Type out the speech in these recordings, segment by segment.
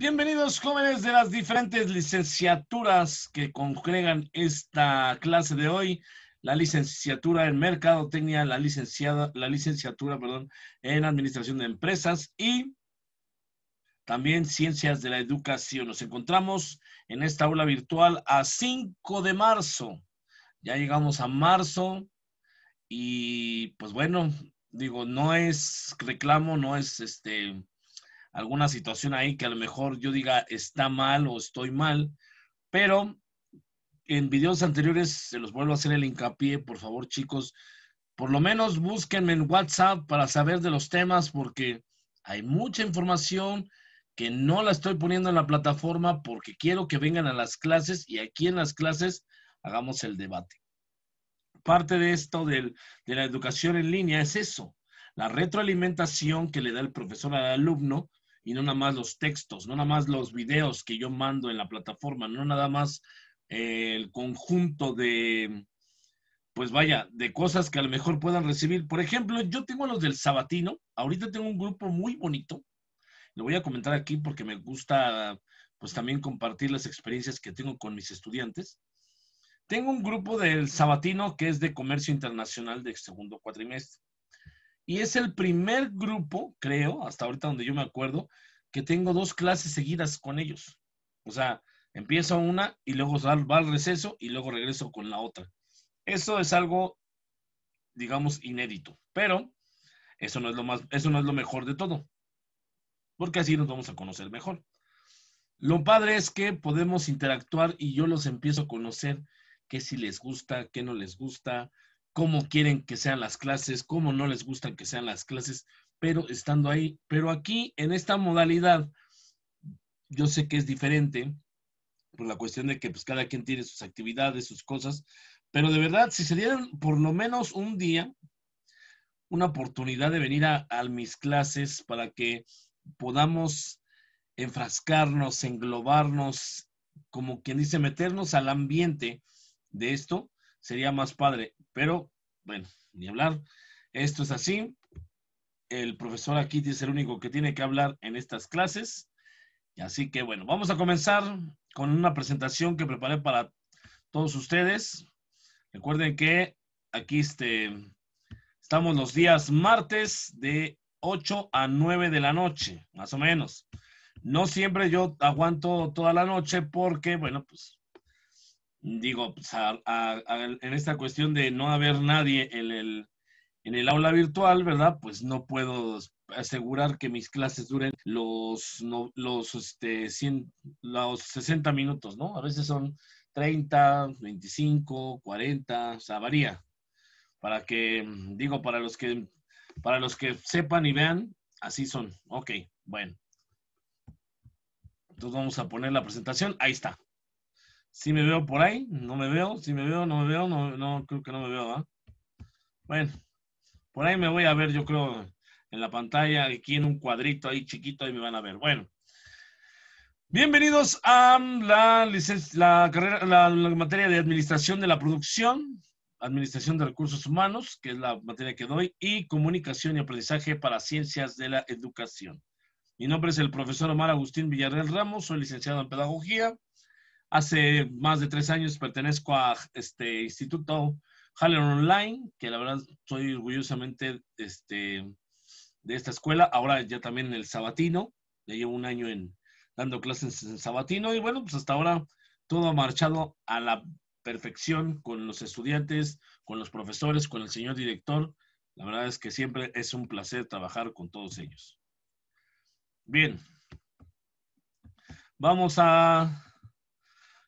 Bienvenidos jóvenes de las diferentes licenciaturas que congregan esta clase de hoy. La licenciatura en Mercadotecnia, la, licenciada, la licenciatura perdón, en Administración de Empresas y también Ciencias de la Educación. Nos encontramos en esta aula virtual a 5 de marzo. Ya llegamos a marzo y pues bueno, digo, no es reclamo, no es este alguna situación ahí que a lo mejor yo diga está mal o estoy mal, pero en videos anteriores se los vuelvo a hacer el hincapié, por favor chicos, por lo menos búsquenme en WhatsApp para saber de los temas porque hay mucha información que no la estoy poniendo en la plataforma porque quiero que vengan a las clases y aquí en las clases hagamos el debate. Parte de esto del, de la educación en línea es eso, la retroalimentación que le da el profesor al alumno y no nada más los textos, no nada más los videos que yo mando en la plataforma, no nada más eh, el conjunto de, pues vaya, de cosas que a lo mejor puedan recibir. Por ejemplo, yo tengo los del Sabatino, ahorita tengo un grupo muy bonito, lo voy a comentar aquí porque me gusta, pues también compartir las experiencias que tengo con mis estudiantes. Tengo un grupo del Sabatino que es de comercio internacional de segundo cuatrimestre. Y es el primer grupo, creo, hasta ahorita donde yo me acuerdo, que tengo dos clases seguidas con ellos. O sea, empiezo una y luego va al receso y luego regreso con la otra. Eso es algo, digamos, inédito, pero eso no es lo, más, eso no es lo mejor de todo, porque así nos vamos a conocer mejor. Lo padre es que podemos interactuar y yo los empiezo a conocer qué si les gusta, qué no les gusta, cómo quieren que sean las clases, cómo no les gustan que sean las clases, pero estando ahí. Pero aquí, en esta modalidad, yo sé que es diferente por la cuestión de que pues, cada quien tiene sus actividades, sus cosas, pero de verdad, si se dieran por lo menos un día, una oportunidad de venir a, a mis clases para que podamos enfrascarnos, englobarnos, como quien dice, meternos al ambiente de esto, sería más padre. Pero, bueno, ni hablar. Esto es así. El profesor aquí es el único que tiene que hablar en estas clases. Así que, bueno, vamos a comenzar con una presentación que preparé para todos ustedes. Recuerden que aquí este, estamos los días martes de 8 a 9 de la noche, más o menos. No siempre yo aguanto toda la noche porque, bueno, pues digo, pues, en esta cuestión de no haber nadie en el, aula virtual, ¿verdad? Pues no puedo asegurar que mis clases duren los, los, este, 100, los 60 minutos, ¿no? A veces son 30, 25, 40, o sea, varía. Para que, digo, para los que, para los que sepan y vean, así son. Ok, bueno. Entonces vamos a poner la presentación. Ahí está. Si me veo por ahí, no me veo. Si me veo, no me veo. No, no creo que no me veo. Bueno, por ahí me voy a ver, yo creo, en la pantalla, aquí en un cuadrito ahí chiquito, ahí me van a ver. Bueno. Bienvenidos a la, carrera, la materia de Administración de la Producción, Administración de Recursos Humanos, que es la materia que doy, y Comunicación y Aprendizaje para Ciencias de la Educación. Mi nombre es el profesor Omar Agustín Villarreal Ramos, soy licenciado en Pedagogía, Hace más de tres años pertenezco a este instituto Haller Online, que la verdad soy orgullosamente este, de esta escuela. Ahora ya también en el Sabatino, ya llevo un año en, dando clases en Sabatino y bueno, pues hasta ahora todo ha marchado a la perfección con los estudiantes, con los profesores, con el señor director. La verdad es que siempre es un placer trabajar con todos ellos. Bien, vamos a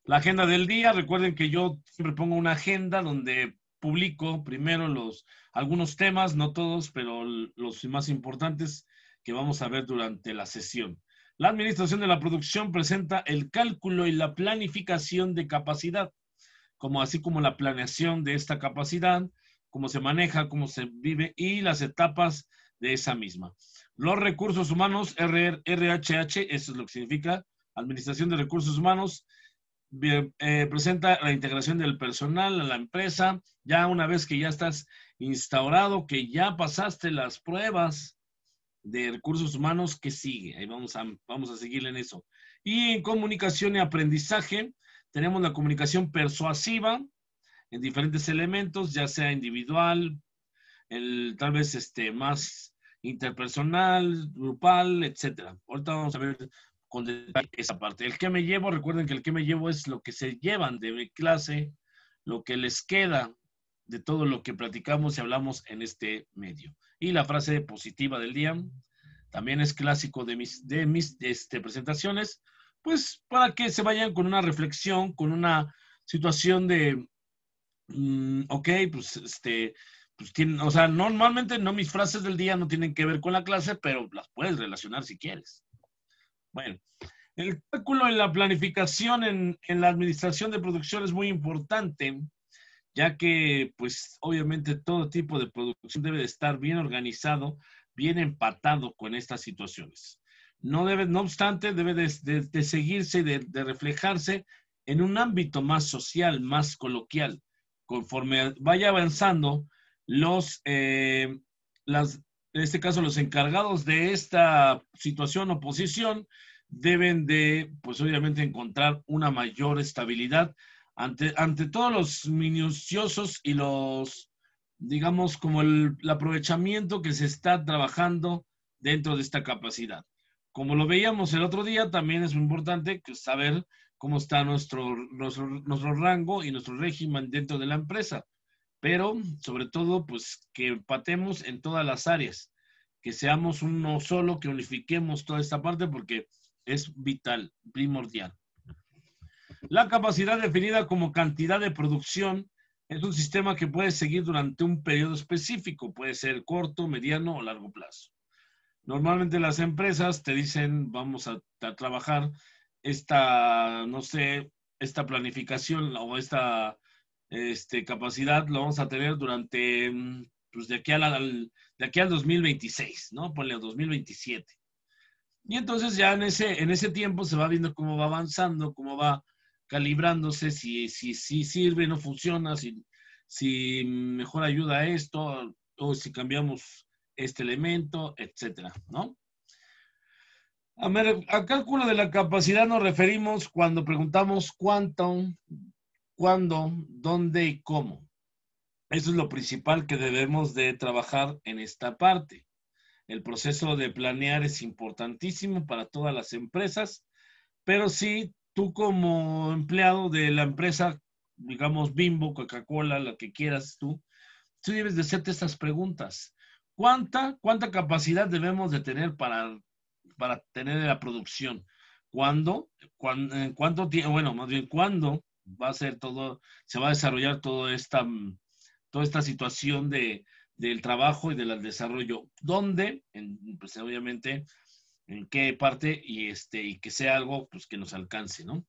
la agenda del día. Recuerden que yo siempre pongo una agenda donde publico primero los algunos temas, no todos, pero los más importantes que vamos a ver durante la sesión. La Administración de la Producción presenta el cálculo y la planificación de capacidad, como así como la planeación de esta capacidad, cómo se maneja, cómo se vive y las etapas de esa misma. Los recursos humanos, RHH, eso es lo que significa Administración de Recursos Humanos, eh, presenta la integración del personal a la empresa, ya una vez que ya estás instaurado, que ya pasaste las pruebas de recursos humanos, que sigue? Ahí vamos a, vamos a seguir en eso. Y en comunicación y aprendizaje, tenemos la comunicación persuasiva en diferentes elementos, ya sea individual, el, tal vez este, más interpersonal, grupal, etcétera. Ahorita vamos a ver con detalle esa parte. El que me llevo, recuerden que el que me llevo es lo que se llevan de mi clase, lo que les queda de todo lo que platicamos y hablamos en este medio. Y la frase positiva del día también es clásico de mis, de mis este, presentaciones, pues para que se vayan con una reflexión, con una situación de, mm, ok, pues este, pues, tienen, o sea, normalmente no mis frases del día no tienen que ver con la clase, pero las puedes relacionar si quieres. Bueno, el cálculo en la planificación en, en, la administración de producción es muy importante, ya que pues obviamente todo tipo de producción debe de estar bien organizado, bien empatado con estas situaciones. No, debe, no obstante, debe de, seguirse, de, de reflejarse en un ámbito más social, más coloquial, conforme vaya avanzando los, eh, las, en este caso los encargados de esta situación o posición, deben de, pues obviamente, encontrar una mayor estabilidad ante, ante todos los minuciosos y los, digamos, como el, aprovechamiento que se está trabajando dentro de esta capacidad. Como lo veíamos el otro día, también es muy importante pues, saber cómo está nuestro, nuestro rango y nuestro régimen dentro de la empresa pero sobre todo, pues que empatemos en todas las áreas, que seamos uno solo, que unifiquemos toda esta parte porque es vital, primordial. La capacidad definida como cantidad de producción es un sistema que puede seguir durante un periodo específico, puede ser corto, mediano o largo plazo. Normalmente las empresas te dicen, vamos a, a trabajar esta, no sé, esta planificación o esta este, capacidad lo vamos a tener durante, mm, pues de aquí, al, de aquí al 2026, ¿no? Ponle 2027. Y entonces ya en ese, en ese tiempo se va viendo cómo va avanzando, cómo va calibrándose, si, si, si sirve, no funciona, si, si mejor ayuda esto, o si cambiamos este elemento, etcétera, ¿no? A, a cálculo de la capacidad nos referimos cuando preguntamos cuánto cuándo, dónde y cómo. Eso es lo principal que debemos de trabajar en esta parte. El proceso de planear es importantísimo para todas las empresas, pero si tú como empleado de la empresa, digamos Bimbo, Coca-Cola, lo que quieras tú, tú debes de hacerte estas preguntas. ¿Cuánta, cuánta capacidad debemos de tener para, para tener la producción? ¿Cuándo? ¿Cuándo? ¿Cuánto tiempo? Bueno, más bien, ¿cuándo? va a ser todo, se va a desarrollar toda esta, mm, toda esta situación de, del trabajo y del desarrollo. ¿Dónde? pues obviamente, en qué parte y, este, y que sea algo pues, que nos alcance, ¿no?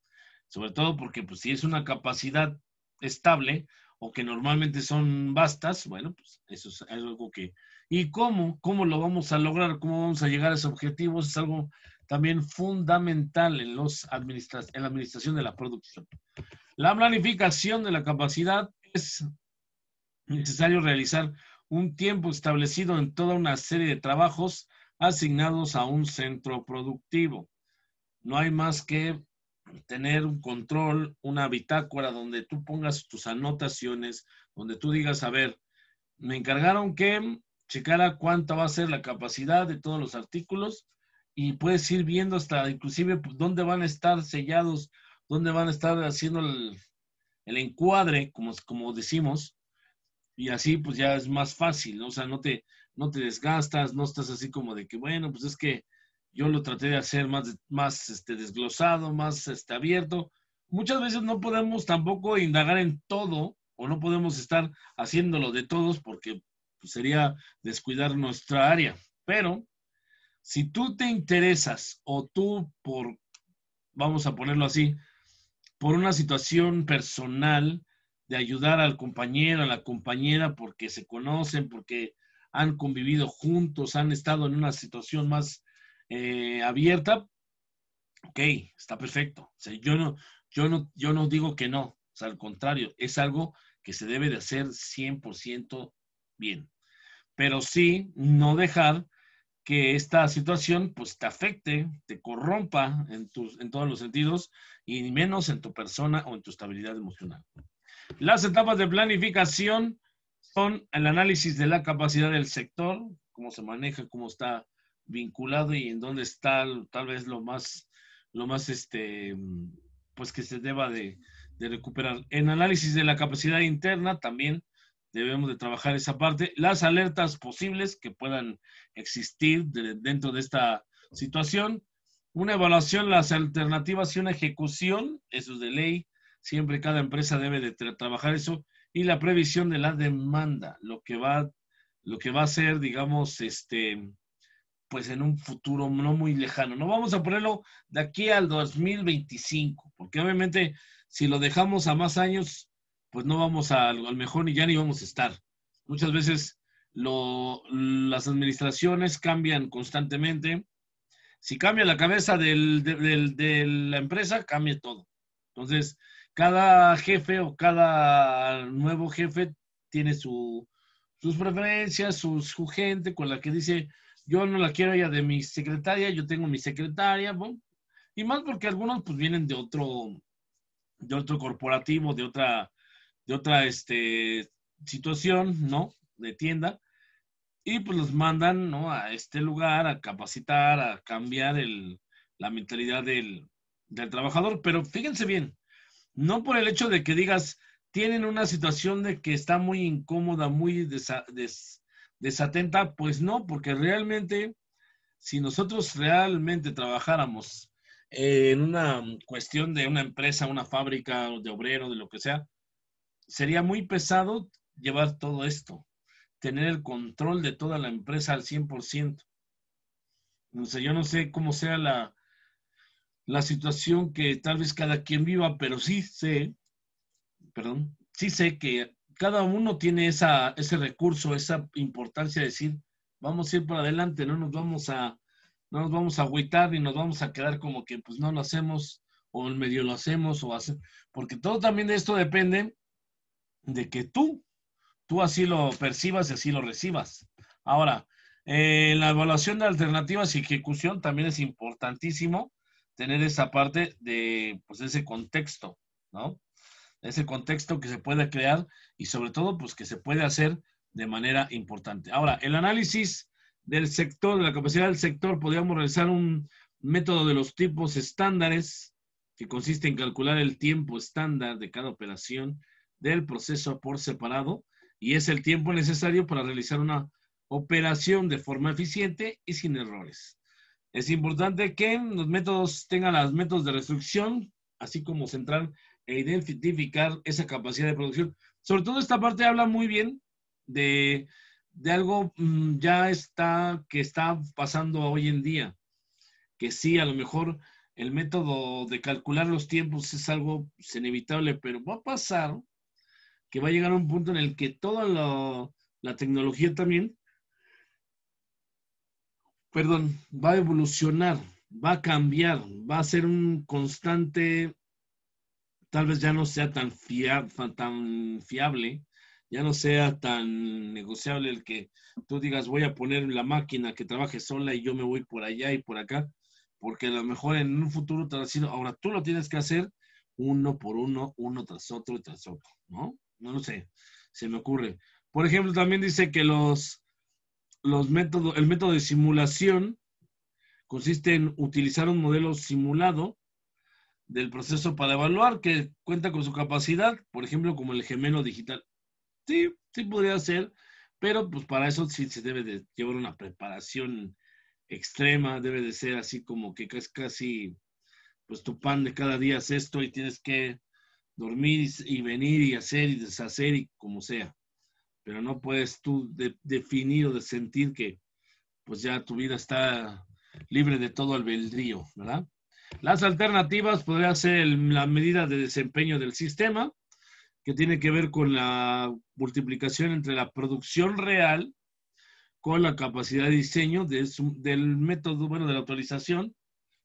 Sobre todo porque pues, si es una capacidad estable o que normalmente son vastas, bueno, pues eso es algo que... ¿Y cómo? ¿Cómo lo vamos a lograr? ¿Cómo vamos a llegar a esos objetivos? Es algo también fundamental en, los en la administración de la producción. La planificación de la capacidad es necesario realizar un tiempo establecido en toda una serie de trabajos asignados a un centro productivo. No hay más que tener un control, una bitácora donde tú pongas tus anotaciones, donde tú digas, a ver, me encargaron que checara cuánta va a ser la capacidad de todos los artículos y puedes ir viendo hasta inclusive pues, dónde van a estar sellados, dónde van a estar haciendo el, encuadre, como, como decimos, y así pues ya es más fácil, ¿no? o sea, no te, no te desgastas, no estás así como de que, bueno, pues es que yo lo traté de hacer más, más este, desglosado, más este, abierto. Muchas veces no podemos tampoco indagar en todo o no podemos estar haciéndolo de todos porque pues, sería descuidar nuestra área, pero si tú te interesas o tú por, vamos a ponerlo así, por una situación personal de ayudar al compañero, a la compañera, porque se conocen, porque han convivido juntos, han estado en una situación más eh, abierta, ok, está perfecto. yo, no, yo, no, yo no digo que no, al contrario, es algo que se debe de hacer 100% bien. Pero sí, no dejar que esta situación pues te afecte, te corrompa en, tus, en todos los sentidos y menos en tu persona o en tu estabilidad emocional. Las etapas de planificación son el análisis de la capacidad del sector, cómo se maneja, cómo está vinculado y en dónde está tal vez lo más, lo más este, pues que se deba de, de recuperar. En análisis de la capacidad interna también debemos de trabajar esa parte. Las alertas posibles que puedan existir dentro de esta situación. Una evaluación, las alternativas y una ejecución, eso es de ley. Siempre cada empresa debe de trabajar eso. Y la previsión de la demanda, lo que va, lo que va a ser, digamos, este, pues en un futuro no muy lejano. No vamos a ponerlo de aquí al 2025, porque obviamente si lo dejamos a más años, pues no vamos a, lo mejor ni ya ni vamos a estar. Muchas veces las administraciones cambian constantemente. Si cambia la cabeza de la empresa, cambia todo. Entonces, cada jefe o cada nuevo jefe tiene sus preferencias, su, gente con la que dice, yo no la quiero ya de mi secretaria, yo tengo mi secretaria, y más porque algunos pues vienen de otro, de otro corporativo, de otra de otra este, situación, ¿no? De tienda. Y pues los mandan, ¿no? A este lugar a capacitar, a cambiar el, la mentalidad del, trabajador. Pero fíjense bien, no por el hecho de que digas, tienen una situación de que está muy incómoda, muy desatenta, pues no, porque realmente, si nosotros realmente trabajáramos eh, en una cuestión de una empresa, una fábrica, de obrero, de lo que sea, sería muy pesado llevar todo esto, tener el control de toda la empresa al 100%. No sé, yo no sé cómo sea la, la situación que tal vez cada quien viva, pero sí sé, perdón, sí sé que cada uno tiene esa, ese recurso, esa importancia de decir, vamos a ir por adelante, no nos vamos a, no nos vamos a agüitar y nos vamos a quedar como que pues no lo hacemos o en medio lo hacemos o hace, porque todo también de esto depende de que tú, tú así lo percibas y así lo recibas. Ahora, eh, la evaluación de alternativas y ejecución también es importantísimo tener esa parte de pues, ese contexto, ¿no? Ese contexto que se puede crear y sobre todo pues que se puede hacer de manera importante. Ahora, el análisis del sector, de la capacidad del sector, podríamos realizar un método de los tipos estándares que consiste en calcular el tiempo estándar de cada operación del proceso por separado y es el tiempo necesario para realizar una operación de forma eficiente y sin errores. Es importante que los métodos tengan las métodos de restricción, así como centrar e identificar esa capacidad de producción. Sobre todo esta parte habla muy bien de, de algo mm, ya está, que está pasando hoy en día, que sí, a lo mejor el método de calcular los tiempos es algo inevitable, pero va a pasar que va a llegar a un punto en el que toda la, tecnología también, perdón, va a evolucionar, va a cambiar, va a ser un constante, tal vez ya no sea tan, tan fiable, ya no sea tan negociable el que tú digas voy a poner la máquina que trabaje sola y yo me voy por allá y por acá, porque a lo mejor en un futuro te ahora tú lo tienes que hacer uno por uno, uno tras otro tras otro, ¿no? No lo sé, se me ocurre. Por ejemplo, también dice que los, los métodos, el método de simulación consiste en utilizar un modelo simulado del proceso para evaluar que cuenta con su capacidad, por ejemplo, como el gemelo digital. Sí, sí podría ser, pero pues para eso sí se debe de llevar una preparación extrema, debe de ser así como que es casi, pues tu pan de cada día es esto y tienes que dormir y, venir y hacer y deshacer y como sea. Pero no puedes tú definir o de sentir que pues ya tu vida está libre de todo albedrío, ¿verdad? Las alternativas podrían ser la medida de desempeño del sistema, que tiene que ver con la multiplicación entre la producción real con la capacidad de diseño del método, bueno, de la actualización,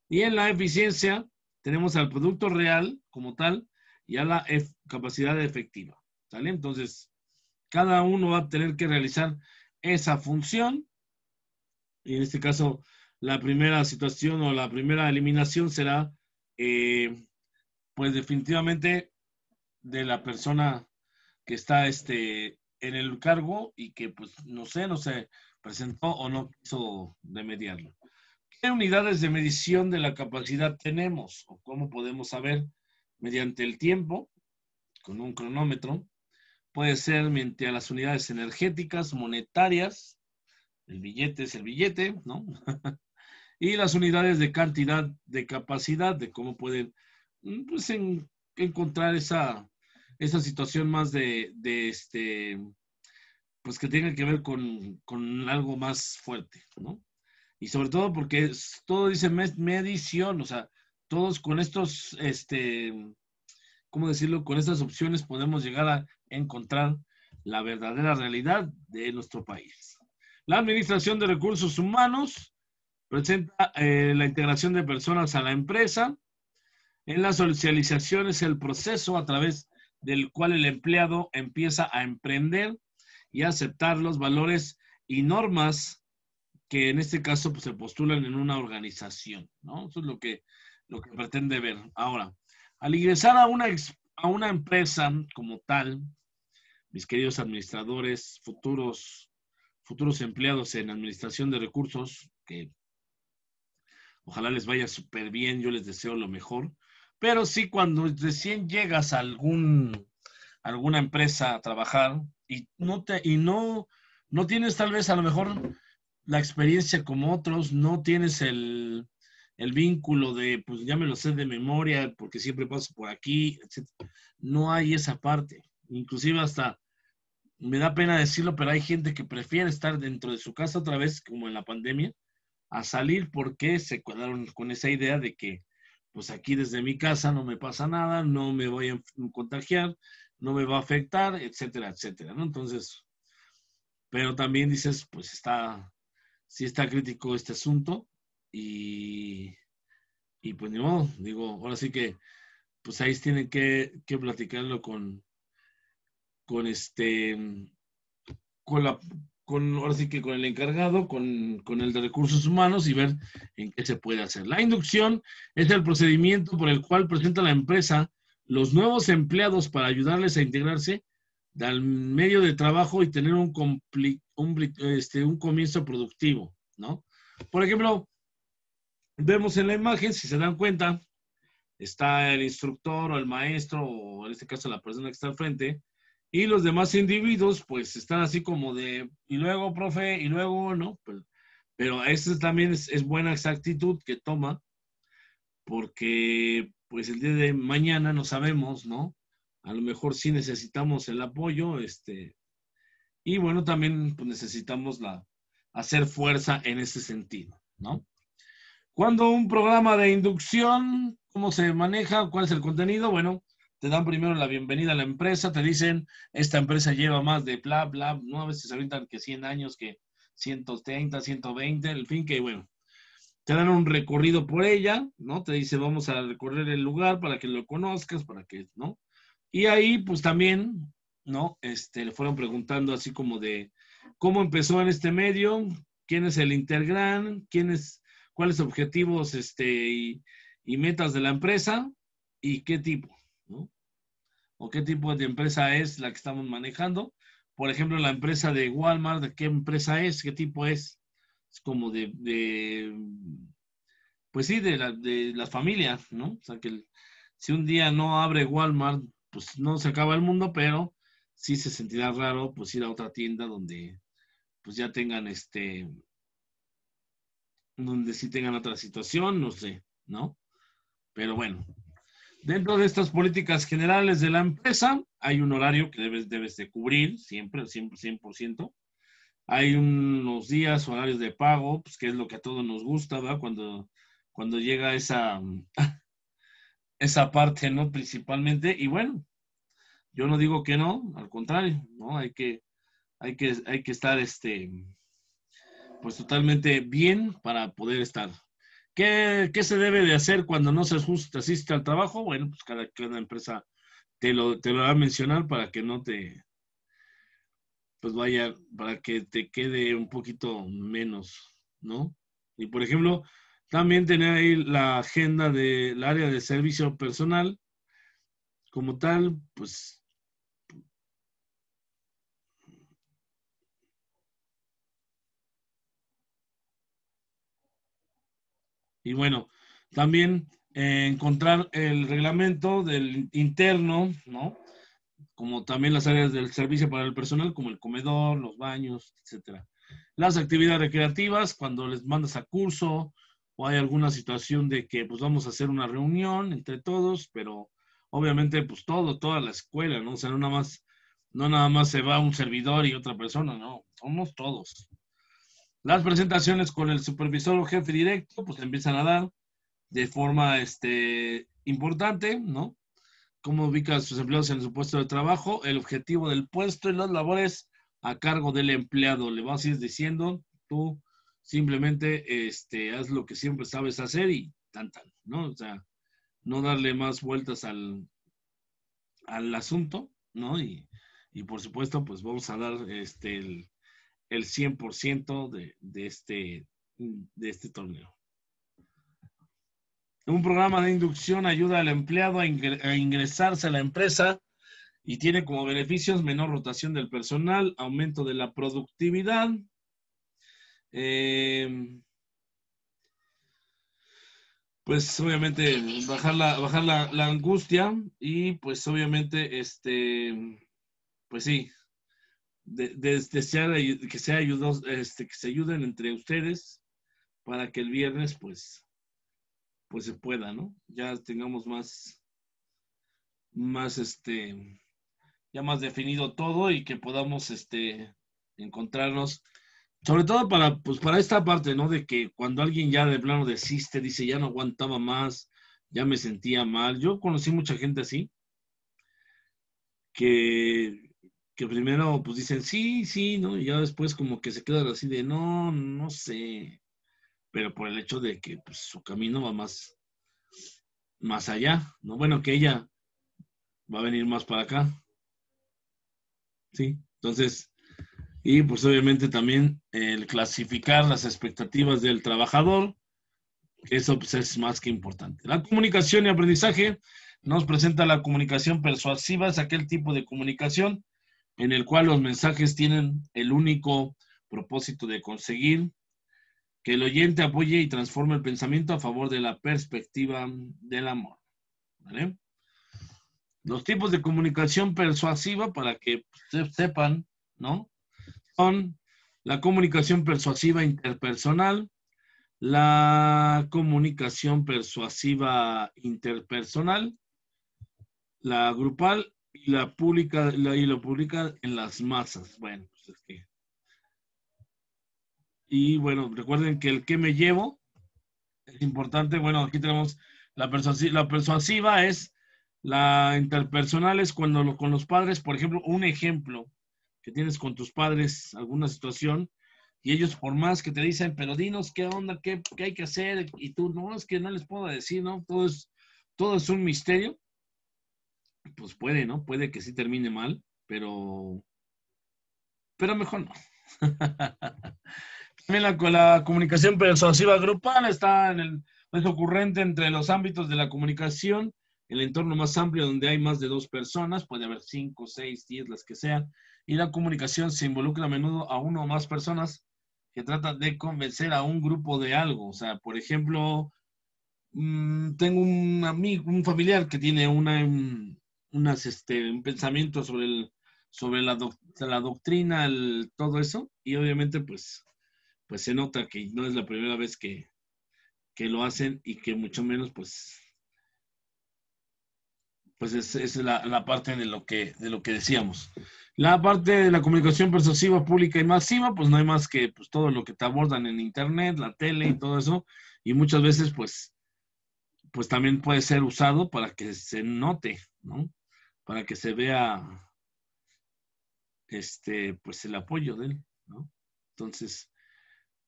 Y en la eficiencia tenemos al producto real como tal, y a la capacidad efectiva. ¿Sale? Entonces, cada uno va a tener que realizar esa función. Y en este caso, la primera situación o la primera eliminación será, eh, pues definitivamente, de la persona que está este, en el cargo y que, pues, no sé, no se presentó o no quiso remediarlo. ¿Qué unidades de medición de la capacidad tenemos o cómo podemos saber mediante el tiempo, con un cronómetro, puede ser mediante las unidades energéticas, monetarias, el billete es el billete, ¿no? y las unidades de cantidad, de capacidad, de cómo pueden mm, pues, encontrar esa, esa situación más de, este, pues que tenga que ver con, algo más fuerte, ¿no? Y sobre todo porque todo dice medición, o sea, todos con estos, este, ¿cómo decirlo? Con estas opciones podemos llegar a encontrar la verdadera realidad de nuestro país. La Administración de Recursos Humanos presenta eh, la integración de personas a la empresa. En la socialización es el proceso a través del cual el empleado empieza a emprender y a aceptar los valores y normas que en este caso pues, se postulan en una organización, Eso es lo que lo que pretende ver. Ahora, al ingresar a una, a una empresa como tal, mis queridos administradores, futuros, futuros empleados en administración de recursos, que ojalá les vaya súper bien, yo les deseo lo mejor, pero sí cuando recién llegas a algún, alguna empresa a trabajar y no te, y no, no tienes tal vez a lo mejor la experiencia como otros, no tienes el, el vínculo de, pues ya me lo sé de memoria porque siempre paso por aquí, etc. No hay esa parte. Inclusive hasta, me da pena decirlo, pero hay gente que prefiere estar dentro de su casa otra vez, como en la pandemia, a salir porque se quedaron con esa idea de que, pues aquí desde mi casa no me pasa nada, no me voy a contagiar, no me va a afectar, etcétera, etcétera, ¿no? Entonces, pero también dices, pues está, sí está crítico este asunto, y, pues digo, ahora sí que pues ahí tienen que, que platicarlo con, con este, con la, con, ahora sí que con el encargado, con, el de recursos humanos y ver en qué se puede hacer. La inducción es el procedimiento por el cual presenta la empresa los nuevos empleados para ayudarles a integrarse al medio de trabajo y tener un, este, un comienzo productivo, ¿no? Por ejemplo, Vemos en la imagen, si se dan cuenta, está el instructor o el maestro, o en este caso la persona que está al frente, y los demás individuos, pues están así como de, y luego, profe, y luego, ¿no? Pues, pero, pero eso también es, buena exactitud que toma, porque pues el día de mañana no sabemos, ¿no? A lo mejor sí necesitamos el apoyo, este, y bueno, también pues, necesitamos la, hacer fuerza en ese sentido, ¿no? Cuando un programa de inducción, ¿cómo se maneja? ¿Cuál es el contenido? Bueno, te dan primero la bienvenida a la empresa, te dicen, esta empresa lleva más de bla, bla, no a veces se aventan que 100 años, que 130, 120, el fin que, bueno, te dan un recorrido por ella, ¿no? Te dice, vamos a recorrer el lugar para que lo conozcas, para que, ¿no? Y ahí, pues también, ¿no? Este, le fueron preguntando así como de cómo empezó en este medio, quién es el Intergran, quién es cuáles objetivos este, y, y, metas de la empresa y qué tipo, ¿no? O qué tipo de empresa es la que estamos manejando. Por ejemplo, la empresa de Walmart, ¿qué empresa es? ¿Qué tipo es? Es como de, pues sí, de la, de familia, ¿no? O sea, que si un día no abre Walmart, pues no se acaba el mundo, pero sí se sentirá raro, pues ir a otra tienda donde, pues ya tengan este, donde sí tengan otra situación, no sé, ¿no? Pero bueno, dentro de estas políticas generales de la empresa, hay un horario que debes, debes de cubrir, siempre, siempre, 100%. Hay unos días, horarios de pago, pues que es lo que a todos nos gusta, ¿verdad? Cuando, cuando llega esa, esa parte, ¿no? Principalmente, y bueno, yo no digo que no, al contrario, ¿no? Hay que, hay que, hay que estar, este, pues totalmente bien para poder estar. ¿Qué, ¿Qué, se debe de hacer cuando no se asiste al trabajo? Bueno, pues cada, cada empresa te lo, te lo va a mencionar para que no te, pues vaya, para que te quede un poquito menos, ¿no? Y por ejemplo, también tener ahí la agenda del área de servicio personal, como tal, pues Y bueno, también eh, encontrar el reglamento del interno, ¿no? Como también las áreas del servicio para el personal, como el comedor, los baños, etcétera. Las actividades recreativas, cuando les mandas a curso o hay alguna situación de que pues vamos a hacer una reunión entre todos, pero obviamente pues todo, toda la escuela, ¿no? O sea, no nada más, no nada más se va un servidor y otra persona, no, somos todos. Las presentaciones con el supervisor o jefe directo, pues empiezan a dar de forma este, importante, ¿no? Cómo ubica a sus empleados en su puesto de trabajo, el objetivo del puesto y las labores a cargo del empleado. Le vas a ir diciendo, tú simplemente este, haz lo que siempre sabes hacer y tan, tan, ¿no? O sea, no darle más vueltas al, al asunto, ¿no? Y, y por supuesto, pues vamos a dar este, el, el 100% de, este, de este torneo. Un programa de inducción ayuda al empleado a ingresarse a la empresa y tiene como beneficios menor rotación del personal, aumento de la productividad. Eh, pues obviamente bajar la, bajar la, la, angustia y pues obviamente este, pues sí, de, que, este, que se ayuden entre ustedes para que el viernes pues, pues se pueda, ¿no? Ya tengamos más, más este, ya más definido todo y que podamos este, encontrarnos. Sobre todo para, pues para esta parte, ¿no? De que cuando alguien ya de plano desiste, dice, ya no aguantaba más, ya me sentía mal. Yo conocí mucha gente así, que, que primero pues dicen sí, sí, ¿no? Y ya después como que se quedan así de no, no sé. Pero por el hecho de que pues, su camino va más, más allá, ¿no? Bueno, que ella va a venir más para acá. Sí, entonces, y pues obviamente también el clasificar las expectativas del trabajador, eso pues, es más que importante. La comunicación y aprendizaje nos presenta la comunicación persuasiva, es aquel tipo de comunicación en el cual los mensajes tienen el único propósito de conseguir que el oyente apoye y transforme el pensamiento a favor de la perspectiva del amor. Los tipos de comunicación persuasiva, para que sepan, ¿no? Son la comunicación persuasiva interpersonal, la comunicación persuasiva interpersonal, la grupal y la y lo publica en las masas. Bueno, pues es que. Y bueno, recuerden que el que me llevo es importante. Bueno, aquí tenemos la persuasiva, la persuasiva es la interpersonal es cuando con los padres, por ejemplo, un ejemplo que tienes con tus padres, alguna situación, y ellos por más que te dicen, pero dinos qué onda, qué, hay que hacer, y tú, no, es que no les puedo decir, ¿no? Todo todo es un misterio pues puede, ¿no? Puede que sí termine mal, pero, pero mejor no. También la, la, comunicación persuasiva grupal está en el, es ocurrente entre los ámbitos de la comunicación, el entorno más amplio donde hay más de dos personas, puede haber cinco, seis, diez, las que sean, y la comunicación se involucra a menudo a uno o más personas que tratan de convencer a un grupo de algo. O sea, por ejemplo, mm, tengo un amigo, un familiar que tiene una, mm, este, un pensamiento sobre, la, doctrina, todo eso, y obviamente pues, pues, se nota que no es la primera vez que, lo hacen y que mucho menos pues, pues es la, parte de lo, que, decíamos. La parte de la comunicación persuasiva pública y masiva, pues no hay más que pues, todo lo que te abordan en internet, la tele y todo eso, y muchas veces pues, pues también puede ser usado para que se note, ¿no? para que se vea este, pues el apoyo de él, ¿no? Entonces,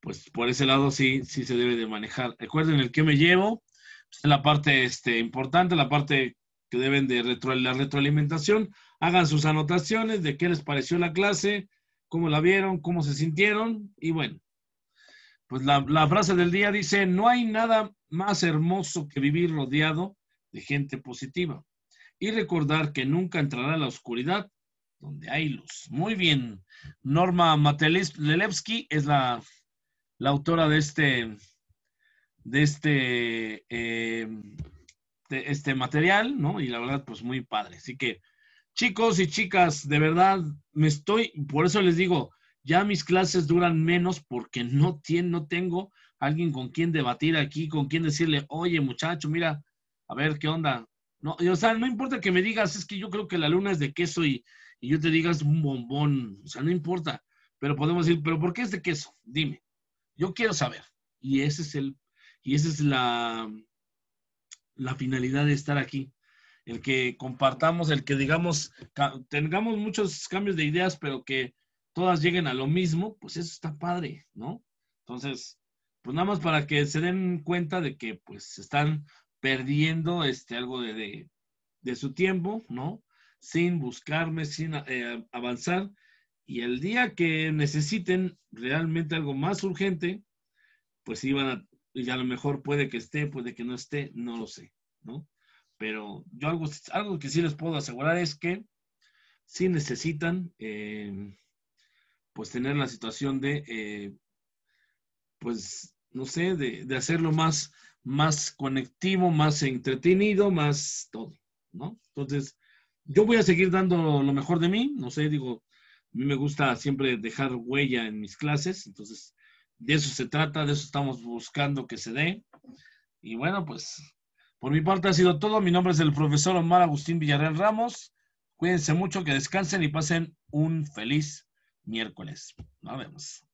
pues por ese lado sí, sí se debe de manejar. Recuerden el que me llevo, pues, la parte este, importante, la parte que deben de retro, la retroalimentación. Hagan sus anotaciones de qué les pareció la clase, cómo la vieron, cómo se sintieron y bueno. Pues la frase del día dice, no hay nada más hermoso que vivir rodeado de gente positiva y recordar que nunca entrará la oscuridad donde hay luz. Muy bien. Norma Matelevsky es la, la, autora de este, de este, eh, de este material, ¿no? Y la verdad, pues muy padre. Así que, chicos y chicas, de verdad, me estoy, por eso les digo, ya mis clases duran menos porque no, tiene, no tengo alguien con quien debatir aquí, con quien decirle, oye muchacho, mira, a ver qué onda, no, o sea, no importa que me digas, es que yo creo que la luna es de queso y, yo te digas un bombón. O sea, no importa. Pero podemos decir, ¿pero por qué es de queso? Dime. Yo quiero saber. Y ese es el, y esa es la, la finalidad de estar aquí. El que compartamos, el que digamos, tengamos muchos cambios de ideas, pero que todas lleguen a lo mismo, pues eso está padre, ¿no? Entonces, pues nada más para que se den cuenta de que pues están perdiendo este, algo de, su tiempo, ¿no? Sin buscarme, sin eh, avanzar. Y el día que necesiten realmente algo más urgente, pues iban a, y a lo mejor puede que esté, puede que no esté, no lo sé, ¿no? Pero yo algo, algo que sí les puedo asegurar es que si necesitan, eh, pues, tener la situación de, eh, pues, no sé, de, de hacerlo más, más conectivo, más entretenido, más todo, ¿no? Entonces, yo voy a seguir dando lo mejor de mí, no sé, digo, a mí me gusta siempre dejar huella en mis clases, entonces de eso se trata, de eso estamos buscando que se dé. Y bueno, pues por mi parte ha sido todo. Mi nombre es el profesor Omar Agustín Villarreal Ramos. Cuídense mucho, que descansen y pasen un feliz miércoles. Nos vemos.